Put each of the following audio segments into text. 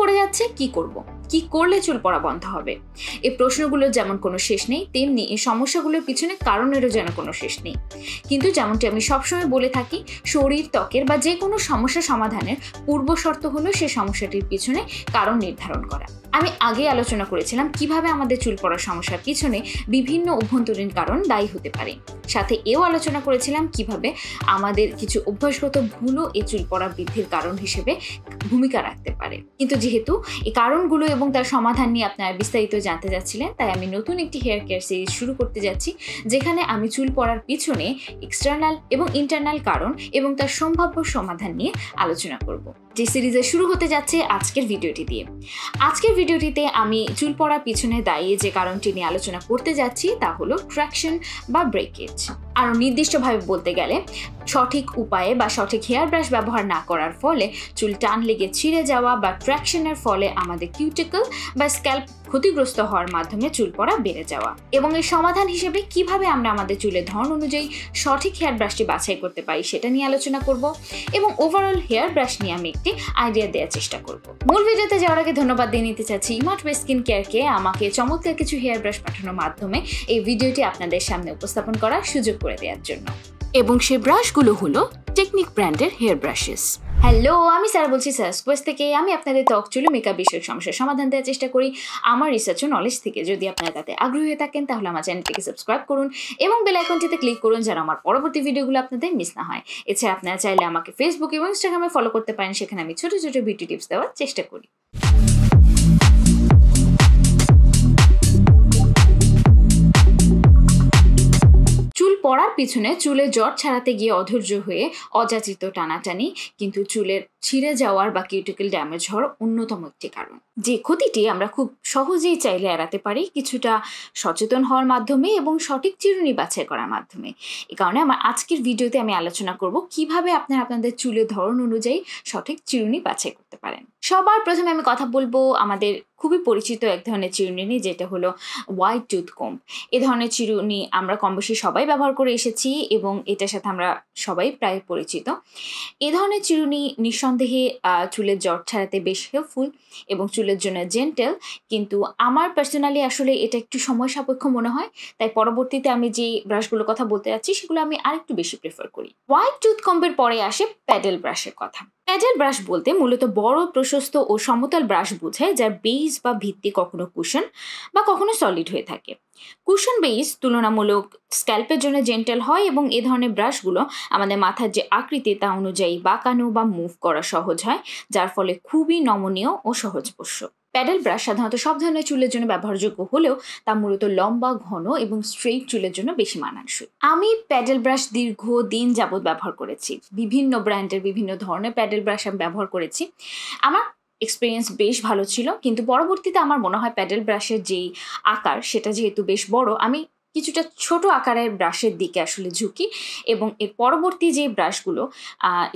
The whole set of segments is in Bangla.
পড়ে যাচ্ছে কি করব। কি করলে চুল পড়া বন্ধ হবে এই প্রশ্নগুলো যেমন কোনো শেষ নেই তেমনি এই সমস্যাগুলোর পিছনে কারণেরও যেন কোনো শেষ নেই কিন্তু যেমনটি আমি সবসময় বলে থাকি শরীর ত্বকের বা যে কোনো সমস্যা সমাধানের পূর্ব শর্ত হলো সে সমস্যাটির পিছনে কারণ নির্ধারণ করা আমি আগে আলোচনা করেছিলাম কিভাবে আমাদের চুল পড়ার সমস্যার পিছনে বিভিন্ন অভ্যন্তরীণ কারণ দায়ী হতে পারে সাথে এও আলোচনা করেছিলাম কিভাবে আমাদের কিছু অভ্যাসগত ভুলও এ চুল পড়া বৃদ্ধির কারণ হিসেবে ভূমিকা রাখতে পারে কিন্তু যেহেতু এই কারণগুলো এবং এবং তার সমাধান নিয়ে আপনারা বিস্তারিত জানতে যাচ্ছিলেন তাই আমি নতুন একটি হেয়ার কেয়ার সিরিজ শুরু করতে যাচ্ছি যেখানে আমি চুল পড়ার পিছনে এক্সটার্নাল এবং ইন্টারনাল কারণ এবং তার সম্ভাব্য সমাধান নিয়ে আলোচনা করব যে সিরিজে শুরু হতে যাচ্ছে আজকের ভিডিওটি দিয়ে আজকের ভিডিওটিতে আমি চুল পড়ার পিছনে দাঁড়িয়ে যে কারণটি নিয়ে আলোচনা করতে যাচ্ছি তা হলো ট্র্যাকশন বা ব্রেকেজ আরও নির্দিষ্টভাবে বলতে গেলে সঠিক উপায়ে বা সঠিক হেয়ার ব্রাশ ব্যবহার না করার ফলে চুল টান লেগে ছিঁড়ে যাওয়া বা ট্র্যাকশনের ফলে আমাদের কিউটিকল বা স্ক্যাল্প ক্ষতিগ্রস্ত হওয়ার মাধ্যমে চুল পড়া বেড়ে যাওয়া এবং এর সমাধান হিসেবে কিভাবে আমরা আমাদের চুলের ধরন অনুযায়ী সঠিক হেয়ার ব্রাশটি বাছাই করতে পারি সেটা নিয়ে আলোচনা করব এবং ওভারঅল হেয়ার ব্রাশ নিয়ে আমি একটি আইডিয়া দেওয়ার চেষ্টা করব মূল ভিডিওতে যাওয়ার আগে ধন্যবাদ দিয়ে নিতে চাচ্ছি ইমার্ট স্কিন কেয়ারকে আমাকে চমৎকার কিছু হেয়ার ব্রাশ পাঠানোর মাধ্যমে এই ভিডিওটি আপনাদের সামনে উপস্থাপন করার সুযোগ করে দেওয়ার জন্য এবং সে ব্রাশগুলো হলো টেকনিক ব্র্যান্ডের হেয়ার ব্রাশেস হ্যালো আমি স্যার বলছি স্যার স্কোয়েস থেকে আমি আপনাদের ত্বক চুল মেকআপ বিষয়ক সমস্যার সমাধান দেওয়ার চেষ্টা করি আমার রিসার্চ ও নলেজ থেকে যদি আপনারা তাতে আগ্রহী হয়ে থাকেন তাহলে আমার চ্যানেলটিকে সাবস্ক্রাইব করুন এবং বেল আইকনটিতে ক্লিক করুন যেন আমার পরবর্তী ভিডিওগুলো আপনাদের মিস না হয় এছাড়া আপনারা চাইলে আমাকে ফেসবুক এবং ইনস্টাগ্রামে ফলো করতে পারেন সেখানে আমি ছোটো ছোটো বিউটি টিপস দেওয়ার চেষ্টা করি পড়ার পিছনে চুলে জ্বর ছাড়াতে গিয়ে অধৈর্য হয়ে অযাচিত টানাটানি কিন্তু চুলের ছিঁড়ে যাওয়ার বা কিউটিকল ড্যামেজ হওয়ার অন্যতম একটি কারণ যে ক্ষতিটি আমরা খুব সহজেই চাইলে এড়াতে পারি কিছুটা সচেতন হওয়ার মাধ্যমে এবং সঠিক চিরুনি বাছাই করার মাধ্যমে এ কারণে আমার আজকের ভিডিওতে আমি আলোচনা করব কিভাবে আপনার আপনাদের চুলের ধরন অনুযায়ী সঠিক চিরুনি বাছাই করতে পারেন সবার প্রথমে আমি কথা বলবো আমাদের খুবই পরিচিত এক ধরনের চিরুনি যেটা হলো হোয়াইট টুথ কোম্প এ ধরনের চিরুনি আমরা কম বেশি সবাই ব্যবহার করে এসেছি এবং এটার সাথে আমরা সবাই প্রায় পরিচিত এ ধরনের চিরুনি নিঃসন্দেহ নিঃসন্দেহে চুলের জ্বর ছাড়াতে বেশ হেল্পফুল এবং চুলের জন্য জেন্টেল কিন্তু আমার পার্সোনালি আসলে এটা একটু সময় সাপেক্ষ মনে হয় তাই পরবর্তীতে আমি যে ব্রাশগুলোর কথা বলতে যাচ্ছি সেগুলো আমি আরেকটু বেশি প্রেফার করি হোয়াইট টুথ কম্বের পরে আসে প্যাডেল ব্রাশের কথা প্যাডেল ব্রাশ বলতে মূলত বড় প্রশস্ত ও সমতল ব্রাশ বোঝায় যার বেইস বা ভিত্তি কখনো কুশন বা কখনো সলিড হয়ে থাকে কুশন বেইস তুলনামূলক স্ক্যাল্পের জন্য জেন্টাল হয় এবং এ ধরনের ব্রাশগুলো আমাদের মাথার যে আকৃতি তা অনুযায়ী বাঁকানো বা মুভ করা সহজ হয় যার ফলে খুবই নমনীয় ও সহজপোষ্য প্যাডেল ব্রাশ সাধারণত সব ধরনের চুলের জন্য ব্যবহারযোগ্য হলেও তা মূলত লম্বা ঘন এবং স্ট্রেইট চুলের জন্য বেশি মানানসই আমি প্যাডেল ব্রাশ দীর্ঘ দিন যাবৎ ব্যবহার করেছি বিভিন্ন ব্র্যান্ডের বিভিন্ন ধরনের প্যাডেল ব্রাশ আমি ব্যবহার করেছি আমার এক্সপিরিয়েন্স বেশ ভালো ছিল কিন্তু পরবর্তীতে আমার মনে হয় প্যাডেল ব্রাশের যেই আকার সেটা যেহেতু বেশ বড় আমি কিছুটা ছোট আকারের ব্রাশের দিকে আসলে ঝুঁকি এবং এর পরবর্তী যে ব্রাশগুলো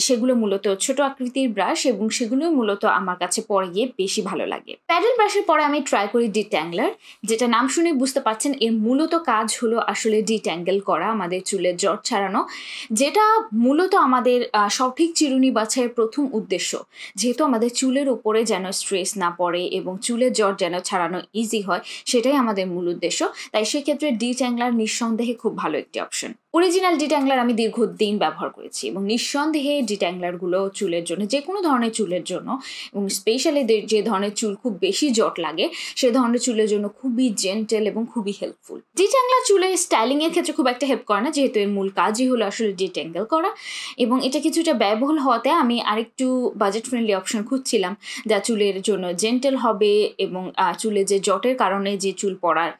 সেগুলো মূলত ছোট আকৃতির ব্রাশ এবং সেগুলোই মূলত আমার কাছে পরে গিয়ে বেশি ভালো লাগে প্যাডেল ব্রাশের পরে আমি ট্রাই করি ডিট্যাঙ্গলার যেটা নাম শুনে বুঝতে পারছেন এর মূলত কাজ হলো আসলে ডিট্যাঙ্গেল করা আমাদের চুলের জট ছাড়ানো যেটা মূলত আমাদের সঠিক চিরুনি বাছাইয়ের প্রথম উদ্দেশ্য যেহেতু আমাদের চুলের উপরে যেন স্ট্রেস না পড়ে এবং চুলের জট যেন ছাড়ানো ইজি হয় সেটাই আমাদের মূল উদ্দেশ্য তাই সেক্ষেত্রে ডিট চ্যাংলার নিঃসন্দেহে খুব ভালো একটি অপশন অরিজিনাল ডিট্যাংলার আমি দীর্ঘদিন ব্যবহার করেছি এবং নিঃসন্দেহে ডিট্যাংলারগুলো চুলের জন্য যে কোনো ধরনের চুলের জন্য এবং স্পেশালি যে ধরনের চুল খুব বেশি জট লাগে সে ধরনের চুলের জন্য খুবই জেন্টেল এবং খুবই হেল্পফুল ডিট্যাংলার চুলের স্টাইলিংয়ের ক্ষেত্রে খুব একটা হেল্প করে না যেহেতু এর মূল কাজই হলো আসলে ডিট্যাঙ্গেল করা এবং এটা কিছুটা ব্যয়বহুল হওয়াতে আমি আরেকটু বাজেট ফ্রেন্ডলি অপশন খুঁজছিলাম যা চুলের জন্য জেন্টেল হবে এবং চুলে যে জটের কারণে যে চুল পড়ার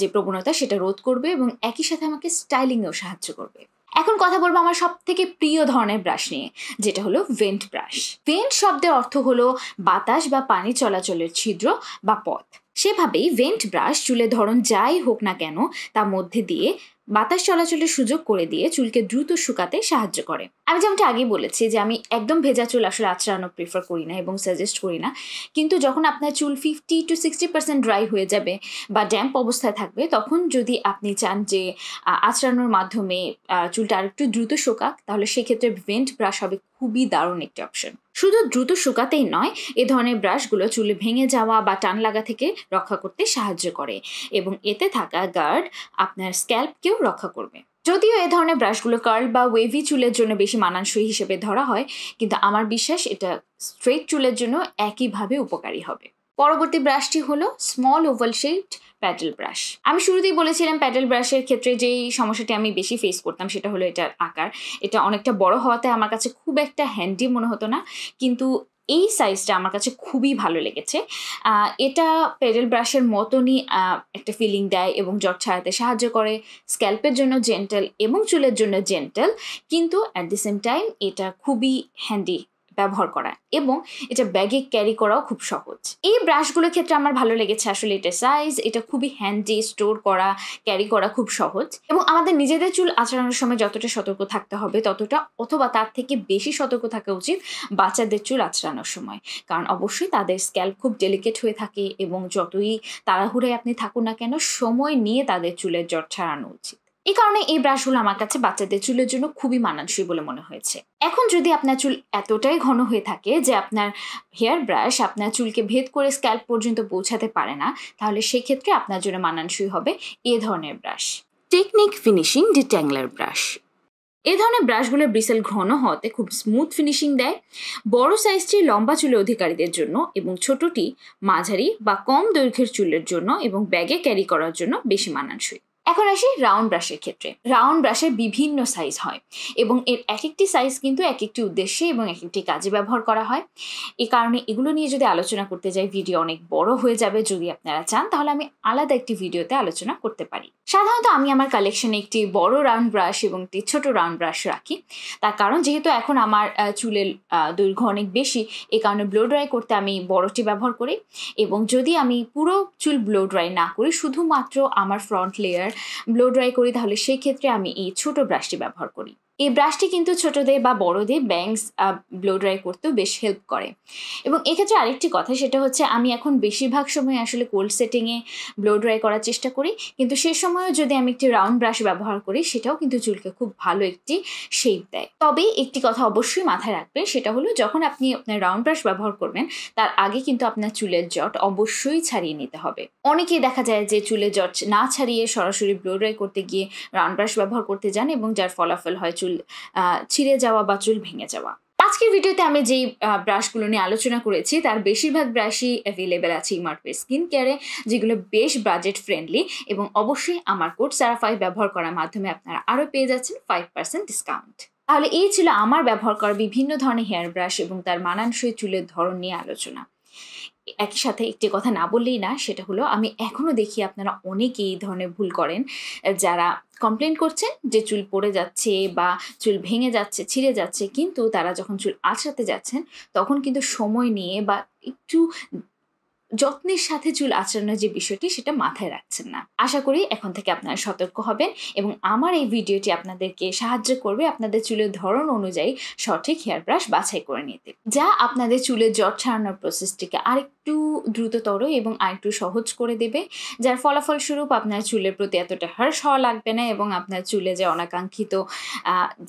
যে প্রবণতা সেটা রোধ করবে এবং একই সাথে আমাকে স্টাইলিংয়েও সাহায্য করবে এখন কথা বলবো আমার সব থেকে প্রিয় ধরনের ব্রাশ নিয়ে যেটা হলো ভেন্ট ব্রাশ ভেন্ট শব্দের অর্থ হলো বাতাস বা পানি চলাচলের ছিদ্র বা পথ সেভাবেই ভেন্ট ব্রাশ চুলে ধরন যাই হোক না কেন তার মধ্যে দিয়ে বাতাস চলাচলের সুযোগ করে দিয়ে চুলকে দ্রুত শুকাতে সাহায্য করে আমি যেমনটা আগে বলেছি যে আমি একদম ভেজা চুল আসলে আচড়ানো প্রিফার করি না এবং সাজেস্ট করি না কিন্তু যখন আপনার চুল fifty to sixty percent dry হয়ে যাবে বা ড্যাম্প অবস্থায় থাকবে তখন যদি আপনি চান যে আচড়ানোর মাধ্যমে চুলটা আরেকটু দ্রুত শোকাক তাহলে সেক্ষেত্রে ভেন্ট ব্রাশ হবে খুবই দারুণ একটি অপশন শুধু দ্রুত শুকাতেই নয় এ ধরনের ব্রাশগুলো চুলে ভেঙে যাওয়া বা টান লাগা থেকে রক্ষা করতে সাহায্য করে এবং এতে থাকা গার্ড আপনার স্ক্যাল্পকেও থেকেও রক্ষা করবে যদিও এ ধরনের ব্রাশগুলো কার্ল বা ওয়েভি চুলের জন্য বেশি মানানসই হিসেবে ধরা হয় কিন্তু আমার বিশ্বাস এটা স্ট্রেট চুলের জন্য একইভাবে উপকারী হবে পরবর্তী ব্রাশটি হলো small oval shaped paddle brush আমি শুরুতেই বলেছিলাম প্যাডেল ব্রাশের ক্ষেত্রে যেই সমস্যাটি আমি বেশি ফেস করতাম সেটা হলো এটার আকার এটা অনেকটা বড় হওয়াতে আমার কাছে খুব একটা হ্যান্ডি মনে হতো না কিন্তু এই সাইজটা আমার কাছে খুবই ভালো লেগেছে এটা পেডেল ব্রাশের মতনই একটা ফিলিং দেয় এবং জট ছাড়াতে সাহায্য করে স্ক্যাল্পের জন্য জেন্টেল এবং চুলের জন্য জেন্টেল কিন্তু অ্যাট দি সেম টাইম এটা খুবই হ্যান্ডি ব্যবহার করা এবং এটা ব্যাগে ক্যারি করাও খুব সহজ এই ব্রাশগুলোর ক্ষেত্রে আমার ভালো লেগেছে আসলে এটা সাইজ এটা খুবই হ্যান্ডি স্টোর করা ক্যারি করা খুব সহজ এবং আমাদের নিজেদের চুল আচড়ানোর সময় যতটা সতর্ক থাকতে হবে ততটা অথবা তার থেকে বেশি সতর্ক থাকা উচিত বাচ্চাদের চুল আচরানোর সময় কারণ অবশ্যই তাদের স্ক্যাল্প খুব ডেলিকেট হয়ে থাকে এবং যতই তাড়াহুড়ে আপনি থাকুন না কেন সময় নিয়ে তাদের চুলের জট ছাড়ানো উচিত এই কারণে এই ব্রাশগুলো আমার কাছে বাচ্চাদের চুলের জন্য খুবই মানানসই বলে মনে হয়েছে এখন যদি আপনার চুল এতটাই ঘন হয়ে থাকে যে আপনার হেয়ার ব্রাশ আপনার চুলকে ভেদ করে স্ক্যাল্প পর্যন্ত পৌঁছাতে পারে না তাহলে সেক্ষেত্রে আপনার জন্য মানানসই হবে এ ধরনের brush Technic finishing detangler brush এ ধরনের ব্রাশগুলো ব্রিসেল ঘন হওয়াতে খুব স্মুথ ফিনিশিং দেয় বড় সাইজটি লম্বা চুলের অধিকারীদের জন্য এবং ছোটটি মাঝারি বা কম দৈর্ঘ্যের চুলের জন্য এবং ব্যাগে ক্যারি করার জন্য বেশি মানানসই এখন আসি রাউন্ড ব্রাশের ক্ষেত্রে রাউন্ড ব্রাশের বিভিন্ন সাইজ হয় এবং এর এক একটি সাইজ কিন্তু এক একটি উদ্দেশ্যে এবং এক একটি কাজে ব্যবহার করা হয় এ কারণে এগুলো নিয়ে যদি আলোচনা করতে যাই ভিডিও অনেক বড় হয়ে যাবে যদি আপনারা চান তাহলে আমি আলাদা একটি ভিডিওতে আলোচনা করতে পারি সাধারণত আমি আমার কালেকশনে একটি বড় রাউন্ড ব্রাশ এবং একটি ছোট রাউন্ড ব্রাশ রাখি তার কারণ যেহেতু এখন আমার চুলের দৈর্ঘ্য অনেক বেশি এ কারণে ব্লো ড্রাই করতে আমি বড়টি ব্যবহার করি এবং যদি আমি পুরো চুল ব্লো ড্রাই না করি শুধুমাত্র আমার ফ্রন্ট লেয়ার ব্লো ড্রাই করি তাহলে সেই ক্ষেত্রে আমি এই ছোট ব্রাশটি ব্যবহার করি এই ব্রাশটি কিন্তু ছোটদের বা বড়দের ব্যাংস ব্লো ড্রাই করতেও বেশ হেল্প করে এবং এক্ষেত্রে আরেকটি কথা সেটা হচ্ছে আমি এখন বেশিরভাগ সময় আসলে কোল্ড সেটিংয়ে ব্লো ড্রাই করার চেষ্টা করি কিন্তু সে সময়ও যদি আমি একটি রাউন্ড ব্রাশ ব্যবহার করি সেটাও কিন্তু চুলকে খুব ভালো একটি শেপ দেয় তবে একটি কথা অবশ্যই মাথায় রাখবে সেটা হলো যখন আপনি আপনার রাউন্ড ব্রাশ ব্যবহার করবেন তার আগে কিন্তু আপনার চুলের জট অবশ্যই ছাড়িয়ে নিতে হবে অনেকেই দেখা যায় যে চুলের জট না ছাড়িয়ে সরাসরি ব্লো ড্রাই করতে গিয়ে রাউন্ড ব্রাশ ব্যবহার করতে যান এবং যার ফলাফল হয় চুল ছিঁড়ে যাওয়া বা চুল ভেঙে যাওয়া আজকের ভিডিওতে আমি যেই ব্রাশগুলো নিয়ে আলোচনা করেছি তার বেশিরভাগ ব্রাশই অ্যাভেলেবেল আছে ইমার্পে স্কিন কেয়ারে যেগুলো বেশ বাজেট ফ্রেন্ডলি এবং অবশ্যই আমার কোড সারাফাই ব্যবহার করার মাধ্যমে আপনারা আরও পেয়ে যাচ্ছেন ফাইভ পার্সেন্ট ডিসকাউন্ট তাহলে এই ছিল আমার ব্যবহার করা বিভিন্ন ধরনের হেয়ার ব্রাশ এবং তার মানানসই চুলের ধরন নিয়ে আলোচনা একই সাথে একটি কথা না বললেই না সেটা হলো আমি এখনও দেখি আপনারা অনেকেই এই ধরনের ভুল করেন যারা কমপ্লেন করছেন যে চুল পড়ে যাচ্ছে বা চুল ভেঙে যাচ্ছে ছিঁড়ে যাচ্ছে কিন্তু তারা যখন চুল আছড়াতে যাচ্ছেন তখন কিন্তু সময় নিয়ে বা একটু যত্নের সাথে চুল আচড়ানোর যে বিষয়টি সেটা মাথায় রাখছেন না আশা করি এখন থেকে আপনারা সতর্ক হবেন এবং আমার এই ভিডিওটি আপনাদেরকে সাহায্য করবে আপনাদের চুলের ধরন অনুযায়ী সঠিক হেয়ার ব্রাশ বাছাই করে নিতে যা আপনাদের চুলের জট ছাড়ানোর প্রসেসটিকে আরেকটু দ্রুততর এবং আরেকটু সহজ করে দেবে যার ফলাফল স্বরূপ আপনার চুলের প্রতি এতটা হার্স হওয়া লাগবে না এবং আপনার চুলে যে অনাকাঙ্ক্ষিত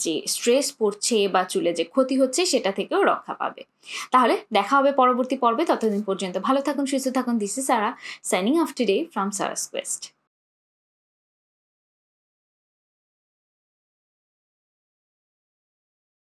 যে স্ট্রেস পড়ছে বা চুলে যে ক্ষতি হচ্ছে সেটা থেকেও রক্ষা পাবে তাহলে দেখা হবে পরবর্তী পর্বে ততদিন পর্যন্ত ভালো থাকুন সুস্থ থাকুন this is Sara signing off today from Sara's Quest